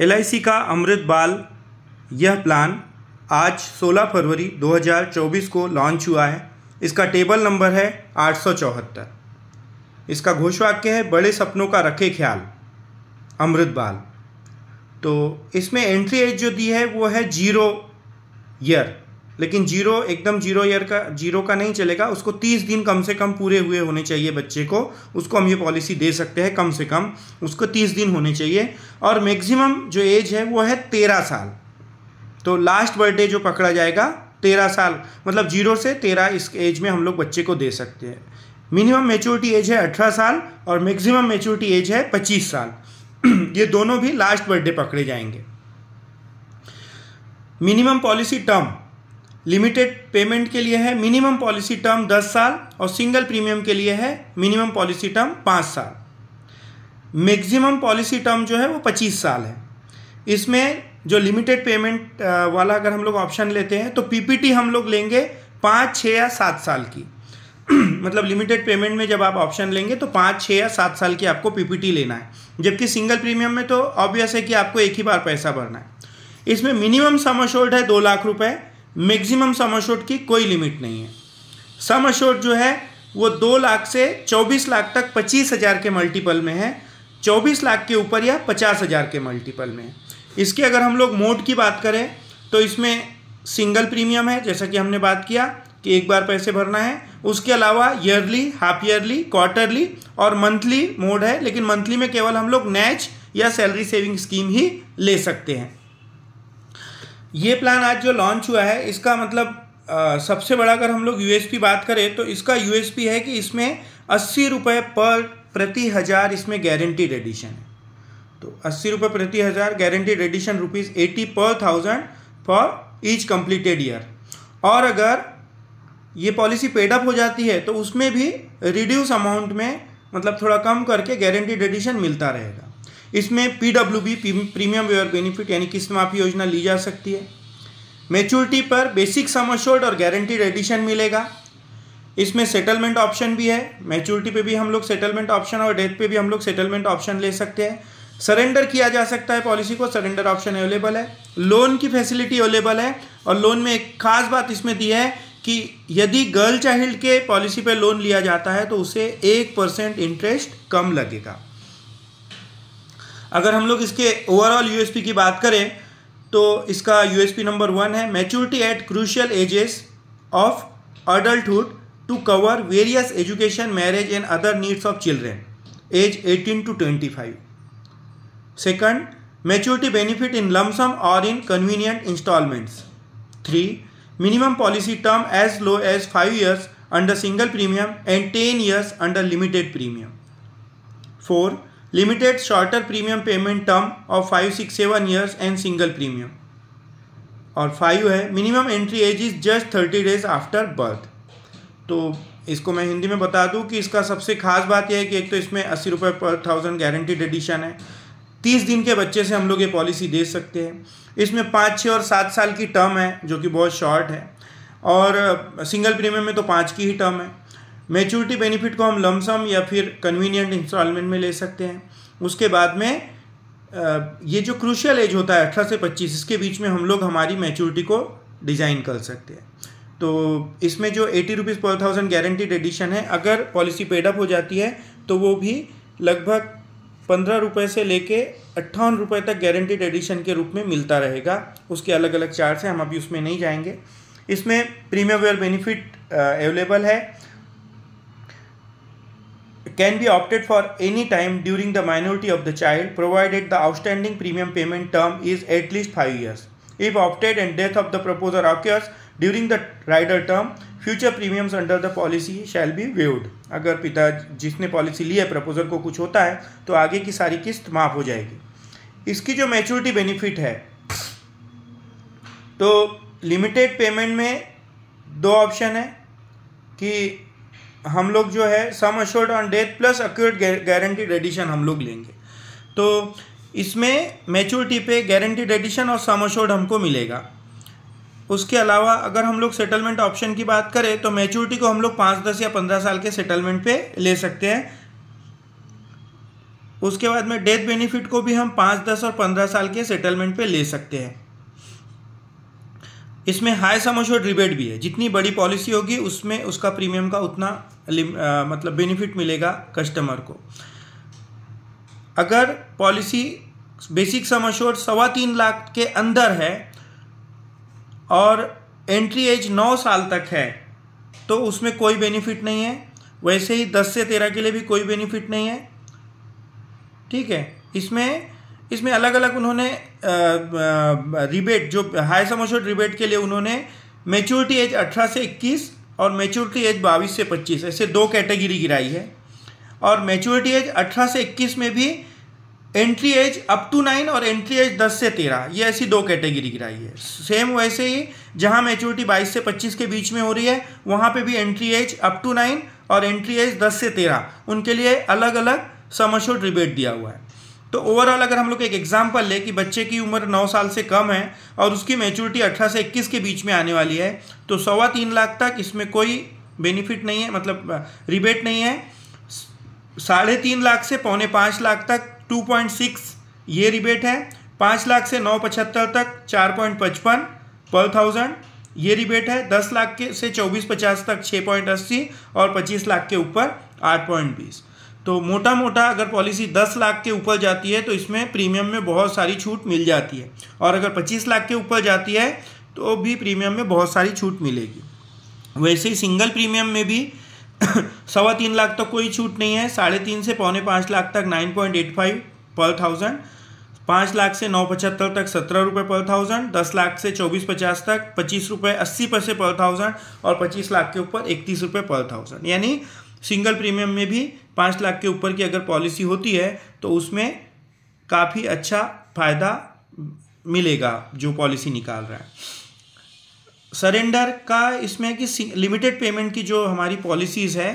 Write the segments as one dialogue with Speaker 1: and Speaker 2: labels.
Speaker 1: L का अमृत बाल यह प्लान आज 16 फरवरी 2024 को लॉन्च हुआ है इसका टेबल नंबर है आठ इसका घोषवाक्य है बड़े सपनों का रखे ख्याल अमृत बाल तो इसमें एंट्री एज जो दी है वो है जीरो ईयर लेकिन जीरो एकदम जीरो ईयर का जीरो का नहीं चलेगा उसको तीस दिन कम से कम पूरे हुए होने चाहिए बच्चे को उसको हम ये पॉलिसी दे सकते हैं कम से कम उसको तीस दिन होने चाहिए और मैक्सिमम जो एज है वो है तेरह साल तो लास्ट बर्थडे जो पकड़ा जाएगा तेरह साल मतलब जीरो से तेरह इस एज में हम लोग बच्चे को दे सकते हैं मिनिमम मेच्योरिटी एज है अठारह साल और मैक्सिमम मेच्योरिटी एज है पच्चीस साल ये दोनों भी लास्ट बर्थडे पकड़े जाएंगे minimum policy term limited payment के लिए है मिनिमम पॉलिसी टर्म दस साल और सिंगल प्रीमियम के लिए है मिनिमम पॉलिसी टर्म पाँच साल मैक्सिमम पॉलिसी टर्म जो है वो पच्चीस साल है इसमें जो लिमिटेड पेमेंट वाला अगर हम लोग ऑप्शन लेते हैं तो पीपीटी हम लोग लेंगे पाँच छः या सात साल की मतलब लिमिटेड पेमेंट में जब आप ऑप्शन लेंगे तो पाँच छः या सात साल की आपको पीपीटी लेना है जबकि सिंगल प्रीमियम में तो ऑब्वियस है कि आपको एक ही बार पैसा भरना है इसमें मिनिमम सम अशोल्ड है दो लाख रुपये मैक्सिमम सम अशोर्ड की कोई लिमिट नहीं है सम अशोर्ड जो है वो दो लाख से चौबीस लाख तक पच्चीस हज़ार के मल्टीपल में है चौबीस लाख के ऊपर या पचास हज़ार के मल्टीपल में है इसके अगर हम लोग मोड की बात करें तो इसमें सिंगल प्रीमियम है जैसा कि हमने बात किया कि एक बार पैसे भरना है उसके अलावा ईयरली हाफ ईयरली क्वार्टरली और मंथली मोड है लेकिन मंथली में केवल हम लोग नैच या सैलरी सेविंग स्कीम ही ले सकते हैं ये प्लान आज जो लॉन्च हुआ है इसका मतलब आ, सबसे बड़ा अगर हम लोग यू बात करें तो इसका यू है कि इसमें अस्सी रुपये पर प्रति हज़ार इसमें गारंटीड एडिशन है तो अस्सी रुपये प्रति हज़ार guaranteed addition rupees eighty per thousand for each completed year और अगर ये पॉलिसी पेडअप हो जाती है तो उसमें भी रिड्यूस अमाउंट में मतलब थोड़ा कम करके गारंटीड एडिशन मिलता रहेगा इसमें P W B premium waiver benefit यानी किस्त माफी योजना ली जा सकती है मेच्योरिटी पर बेसिक सम और गारंटीड एडिशन मिलेगा इसमें सेटलमेंट ऑप्शन भी है मैच्योरिटी पे भी हम लोग सेटलमेंट ऑप्शन और डेथ पे भी हम लोग सेटलमेंट ऑप्शन ले सकते हैं सरेंडर किया जा सकता है पॉलिसी को सरेंडर ऑप्शन अवेलेबल है लोन की फैसिलिटी अवेलेबल है और लोन में एक खास बात इसमें दी है कि यदि गर्ल चाइल्ड के पॉलिसी पर लोन लिया जाता है तो उसे एक परसेंट इंटरेस्ट कम लगेगा अगर हम लोग इसके ओवरऑल यूएसपी की बात करें तो इसका यूएसपी नंबर वन है maturity at crucial ages of adulthood to cover various education marriage and other needs of children age 18 to 25 five second maturity benefit in lump sum और in convenient instalments three minimum policy term as low as five years under single premium and ten years under limited premium for limited shorter premium payment term of five six seven years and single premium और five है minimum entry age is just thirty days after birth तो इसको मैं हिंदी में बता दूं कि इसका सबसे खास बात यह है कि एक तो इसमें अस्सी रुपये पर थाउजेंड गारंटीड एडिशन है तीस दिन के बच्चे से हम लोग ये पॉलिसी दे सकते हैं इसमें पाँच छः और सात साल की टर्म है जो कि बहुत शॉर्ट है और सिंगल प्रीमियम में तो पाँच की ही टर्म है मेच्योरिटी बेनिफिट को हम लमसम या फिर कन्वीनियंट इंस्टॉलमेंट में ले सकते हैं उसके बाद में ये जो क्रूशियल एज होता है अठारह से पच्चीस इसके बीच में हम लोग हमारी मेच्योरिटी को डिज़ाइन कर सकते हैं तो इसमें जो eighty rupees per thousand guaranteed addition है अगर पॉलिसी पेडअप हो जाती है तो वो भी लगभग पंद्रह रुपये से लेके अट्ठावन रुपये तक गारंटीड एडिशन के रूप में मिलता रहेगा उसके अलग अलग चार्ज हैं हम अभी उसमें नहीं जाएंगे इसमें प्रीमियम वेयर बेनिफिट अवेलेबल है can be opted for any time during the minority of the child provided the outstanding premium payment term is at least 5 years. If opted and death of the proposer occurs during the rider term, future premiums under the policy shall be waived अगर पिता जिसने policy ली है proposer को कुछ होता है तो आगे की सारी किस्त माफ हो जाएगी इसकी जो मैच्योरिटी बेनिफिट है तो लिमिटेड पेमेंट में दो ऑप्शन है कि हम लोग जो है sum assured on death plus accrued guaranteed addition हम लोग लेंगे तो इसमें मैच्योरिटी पे गारंटीड एडिशन और सम अश्योर्ड हमको मिलेगा उसके अलावा अगर हम लोग सेटलमेंट ऑप्शन की बात करें तो मेच्योरिटी को हम लोग पाँच दस या पंद्रह साल के सेटलमेंट पे ले सकते हैं उसके बाद में डेथ बेनिफिट को भी हम पाँच दस और पंद्रह साल के सेटलमेंट पे ले सकते हैं इसमें हाई सम अश्योर रिबेट भी है जितनी बड़ी पॉलिसी होगी उसमें उसका प्रीमियम का उतना आ, मतलब बेनिफिट मिलेगा कस्टमर को अगर पॉलिसी बेसिक सम अश्योर सवा तीन लाख के अंदर है और एंट्री एज नौ साल तक है तो उसमें कोई बेनिफिट नहीं है वैसे ही दस से तेरह के लिए भी कोई बेनिफिट नहीं है ठीक है इसमें इसमें अलग अलग उन्होंने रिबेट जो हाई समोशोर रिबेट के लिए उन्होंने मेच्योरिटी एज 18 से 21 और मेच्योरिटी एज 22 से 25 ऐसे दो कैटेगरी गिराई है और मेच्योरिटी एज 18 से 21 में भी entry age up to nine और एंट्री एज 10 से 13 ये ऐसी दो कैटेगरी गिराई है सेम वैसे ही जहां मेच्योरिटी 22 से 25 के बीच में हो रही है वहां पे भी entry age up to nine और एंट्री एज 10 से 13 उनके लिए अलग अलग समशोर रिबेट दिया हुआ है तो ओवरऑल अगर हम लोग एक एग्जाम्पल लें कि बच्चे की उम्र 9 साल से कम है और उसकी मेच्योरिटी 18 से 21 के बीच में आने वाली है तो सवा तीन लाख तक इसमें कोई बेनिफिट नहीं है मतलब रिबेट नहीं है साढ़े तीन लाख से पौने पाँच लाख तक 2.6 ये रिबेट है पाँच लाख से नौ पचहत्तर तक चार पॉइंट पचपन पर थाउजेंड ये रिबेट है दस लाख के से चौबीस पचास तक छः पॉइंट अस्सी और पच्चीस लाख के ऊपर आठ पॉइंट बीस तो मोटा मोटा अगर पॉलिसी 10 लाख के ऊपर जाती है तो इसमें प्रीमियम में बहुत सारी छूट मिल जाती है और अगर 25 लाख के ऊपर जाती है तो भी प्रीमियम में बहुत सारी छूट मिलेगी वैसे ही सिंगल प्रीमियम में भी सवा तीन लाख तक तो कोई छूट नहीं है साढ़े तीन से पौने पाँच लाख तक nine point eight five per thousand पाँच लाख से नौ पचहत्तर तक सत्रह रुपये पर थाउजेंड दस लाख से चौबीस पचास तक पच्चीस रुपये अस्सी पैसे पर थाउजेंड और पच्चीस लाख के ऊपर इकतीस रुपये पर थाउजेंड यानी सिंगल प्रीमियम में भी पाँच लाख के ऊपर की अगर पॉलिसी होती है तो उसमें काफ़ी अच्छा फ़ायदा मिलेगा जो पॉलिसी निकाल रहा है सरेंडर का इसमें कि लिमिटेड पेमेंट की जो हमारी पॉलिसीज़ है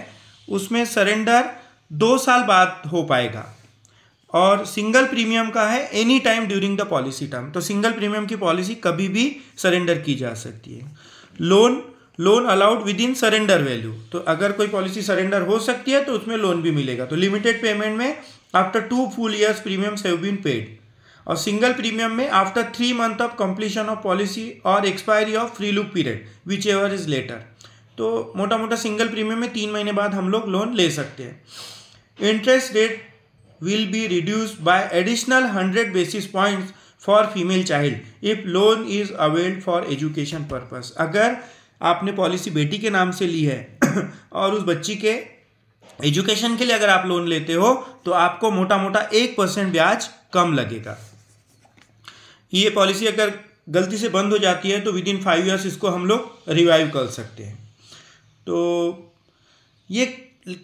Speaker 1: उसमें सरेंडर दो साल बाद हो पाएगा और सिंगल प्रीमियम का है any time during the policy term तो सिंगल प्रीमियम की पॉलिसी कभी भी सरेंडर की जा सकती है loan loan allowed within surrender value तो अगर कोई पॉलिसी सरेंडर हो सकती है तो उसमें लोन भी मिलेगा तो लिमिटेड पेमेंट में after two full years premium have been paid और सिंगल प्रीमियम में after three month of completion of policy और expiry of free look period whichever is later तो मोटा मोटा सिंगल प्रीमियम में तीन महीने बाद हम लोग लोन ले सकते हैं interest rate will be reduce by additional hundred basis points for female child if loan is availed for education purpose अगर आपने पॉलिसी बेटी के नाम से ली है और उस बच्ची के एजुकेशन के लिए अगर आप लोन लेते हो तो आपको मोटा मोटा एक परसेंट ब्याज कम लगेगा ये पॉलिसी अगर गलती से बंद हो जाती है तो विद इन फाइव ईयर्स इसको हम लोग रिवाइव कर सकते हैं तो ये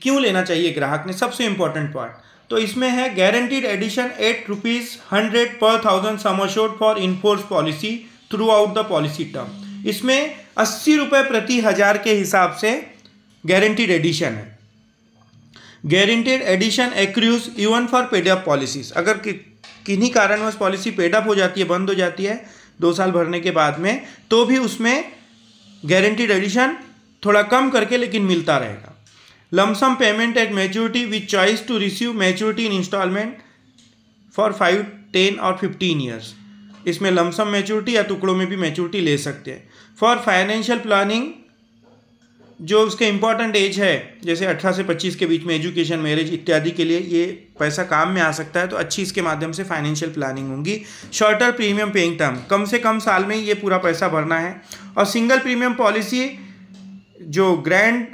Speaker 1: क्यों लेना चाहिए ग्राहक ने सबसे इंपॉर्टेंट पॉइंट तो इसमें है guaranteed addition at rupees hundred per thousand sum assured for inforce policy throughout the policy term इसमें अस्सी रुपये प्रति हज़ार के हिसाब से गारंटीड एडिशन है guaranteed addition accrues even for paid up policies अगर कि, किन्हीं कारणवश पॉलिसी पेडअप हो जाती है बंद हो जाती है दो साल भरने के बाद में तो भी उसमें गारंटीड एडिशन थोड़ा कम करके लेकिन मिलता रहेगा lump sum payment at maturity with choice to receive maturity in instalment for five ten और फिफ्टीन ईयर्स इसमें लमसम मेच्योरिटी या टुकड़ों में भी मैच्योरिटी ले सकते हैं फॉर फाइनेंशियल प्लानिंग जो उसके इम्पॉर्टेंट एज है जैसे 18 से 25 के बीच में एजुकेशन मैरिज इत्यादि के लिए ये पैसा काम में आ सकता है तो अच्छी इसके माध्यम से फाइनेंशियल प्लानिंग होंगी शॉर्टर प्रीमियम पेइंग टर्म कम से कम साल में ये पूरा पैसा भरना है और सिंगल प्रीमियम पॉलिसी जो ग्रैंड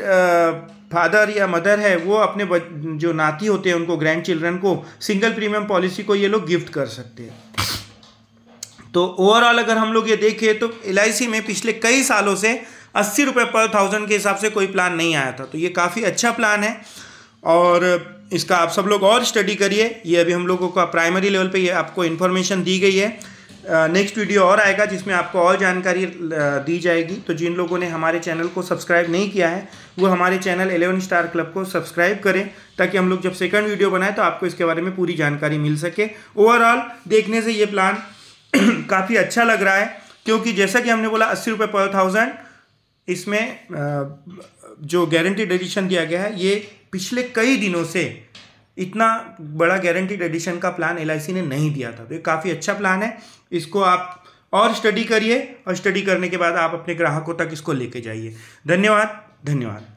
Speaker 1: फादर या मदर है वो अपने जो नाती होते हैं उनको ग्रैंड चिल्ड्रन को सिंगल प्रीमियम पॉलिसी को ये लोग गिफ्ट कर सकते हैं तो ओवरऑल अगर हम लोग ये देखें तो एल में पिछले कई सालों से अस्सी रुपये पर थाउजेंड के हिसाब से कोई प्लान नहीं आया था तो ये काफ़ी अच्छा प्लान है और इसका आप सब लोग और स्टडी करिए ये अभी हम लोगों का प्राइमरी लेवल पे ये आपको इन्फॉर्मेशन दी गई है नेक्स्ट वीडियो और आएगा जिसमें आपको और जानकारी दी जाएगी तो जिन लोगों ने हमारे चैनल को सब्सक्राइब नहीं किया है वो हमारे चैनल एलेवन स्टार क्लब को सब्सक्राइब करें ताकि हम लोग जब सेकंड वीडियो बनाए तो आपको इसके बारे में पूरी जानकारी मिल सके ओवरऑल देखने से ये प्लान काफ़ी अच्छा लग रहा है क्योंकि जैसा कि हमने बोला अस्सी रुपये पर थाउजेंड इसमें जो गारंटीड एडिशन दिया गया है ये पिछले कई दिनों से इतना बड़ा गारंटीड एडिशन का प्लान एल ने नहीं दिया था तो ये काफ़ी अच्छा प्लान है इसको आप और स्टडी करिए और स्टडी करने के बाद आप अपने ग्राहकों तक इसको लेके जाइए धन्यवाद धन्यवाद